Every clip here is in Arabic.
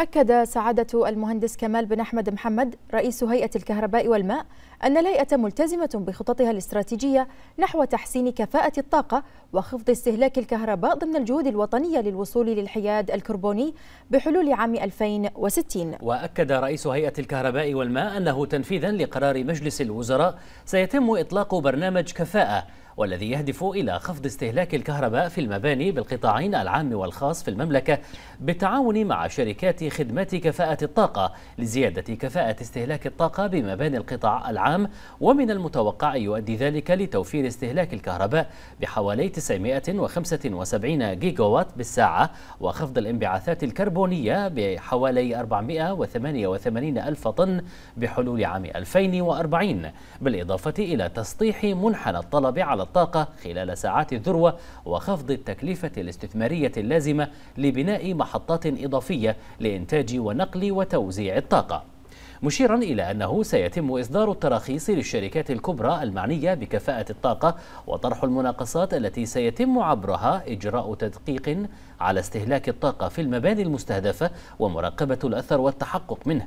أكد سعادة المهندس كمال بن أحمد محمد رئيس هيئة الكهرباء والماء أن الهيئة ملتزمة بخططها الاستراتيجية نحو تحسين كفاءة الطاقة وخفض استهلاك الكهرباء ضمن الجهود الوطنية للوصول للحياد الكربوني بحلول عام 2060 وأكد رئيس هيئة الكهرباء والماء أنه تنفيذا لقرار مجلس الوزراء سيتم إطلاق برنامج كفاءة والذي يهدف إلى خفض استهلاك الكهرباء في المباني بالقطاعين العام والخاص في المملكة بالتعاون مع شركات خدمات كفاءة الطاقة لزيادة كفاءة استهلاك الطاقة بمباني القطاع العام ومن المتوقع يؤدي ذلك لتوفير استهلاك الكهرباء بحوالي 975 جيجاوات بالساعة وخفض الانبعاثات الكربونية بحوالي 488 ألف طن بحلول عام 2040 بالإضافة إلى تسطيح منحنى الطلب على الطاقة خلال ساعات الذروة وخفض التكلفة الاستثمارية اللازمة لبناء محطات إضافية لإنتاج ونقل وتوزيع الطاقة مشيرا إلى أنه سيتم إصدار التراخيص للشركات الكبرى المعنية بكفاءة الطاقة وطرح المناقصات التي سيتم عبرها إجراء تدقيق على استهلاك الطاقة في المباني المستهدفة ومراقبة الأثر والتحقق منه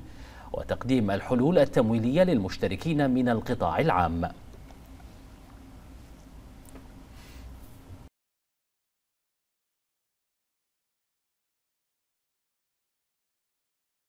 وتقديم الحلول التمويلية للمشتركين من القطاع العام